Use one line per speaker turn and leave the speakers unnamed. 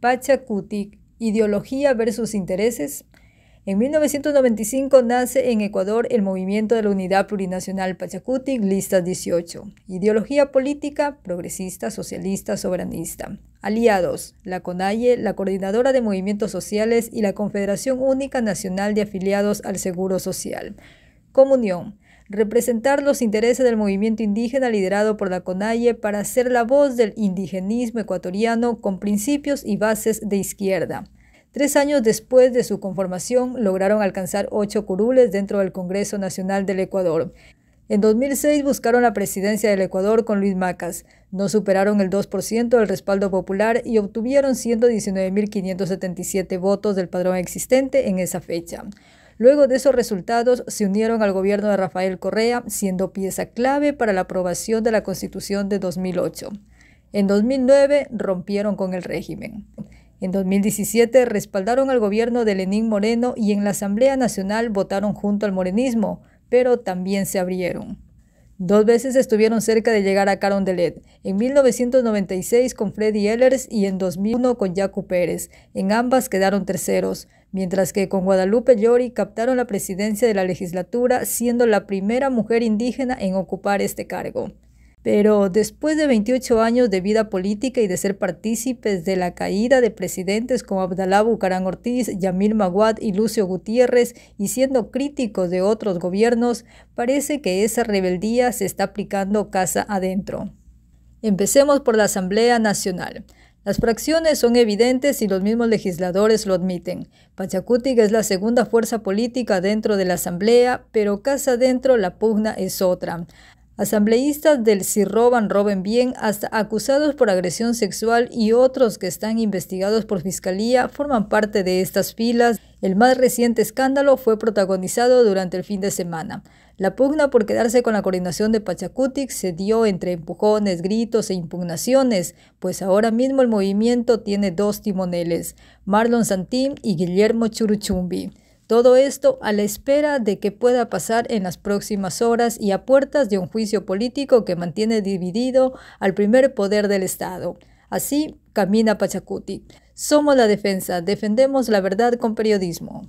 Pachacutic, Ideología versus Intereses. En 1995 nace en Ecuador el movimiento de la Unidad Plurinacional Pachacutic, lista 18. Ideología política, progresista, socialista, soberanista. Aliados, la CONAIE, la Coordinadora de Movimientos Sociales y la Confederación Única Nacional de Afiliados al Seguro Social. Comunión, representar los intereses del movimiento indígena liderado por la CONAIE para ser la voz del indigenismo ecuatoriano con principios y bases de izquierda. Tres años después de su conformación, lograron alcanzar ocho curules dentro del Congreso Nacional del Ecuador. En 2006 buscaron la presidencia del Ecuador con Luis Macas. No superaron el 2% del respaldo popular y obtuvieron 119.577 votos del padrón existente en esa fecha. Luego de esos resultados, se unieron al gobierno de Rafael Correa, siendo pieza clave para la aprobación de la Constitución de 2008. En 2009 rompieron con el régimen. En 2017 respaldaron al gobierno de Lenín Moreno y en la Asamblea Nacional votaron junto al morenismo, pero también se abrieron. Dos veces estuvieron cerca de llegar a Carondelet, en 1996 con Freddy Ehlers y en 2001 con Jaco Pérez. En ambas quedaron terceros mientras que con Guadalupe Llori captaron la presidencia de la legislatura, siendo la primera mujer indígena en ocupar este cargo. Pero después de 28 años de vida política y de ser partícipes de la caída de presidentes como Abdalá Bucarán Ortiz, Yamil Maguad y Lucio Gutiérrez, y siendo críticos de otros gobiernos, parece que esa rebeldía se está aplicando casa adentro. Empecemos por la Asamblea Nacional. Las fracciones son evidentes y los mismos legisladores lo admiten. pachacútec es la segunda fuerza política dentro de la Asamblea, pero casa dentro la pugna es otra asambleístas del Si roban, roben bien, hasta acusados por agresión sexual y otros que están investigados por fiscalía forman parte de estas filas. El más reciente escándalo fue protagonizado durante el fin de semana. La pugna por quedarse con la coordinación de Pachacutic se dio entre empujones, gritos e impugnaciones, pues ahora mismo el movimiento tiene dos timoneles, Marlon Santín y Guillermo Churuchumbi. Todo esto a la espera de que pueda pasar en las próximas horas y a puertas de un juicio político que mantiene dividido al primer poder del Estado. Así camina Pachacuti. Somos la defensa, defendemos la verdad con periodismo.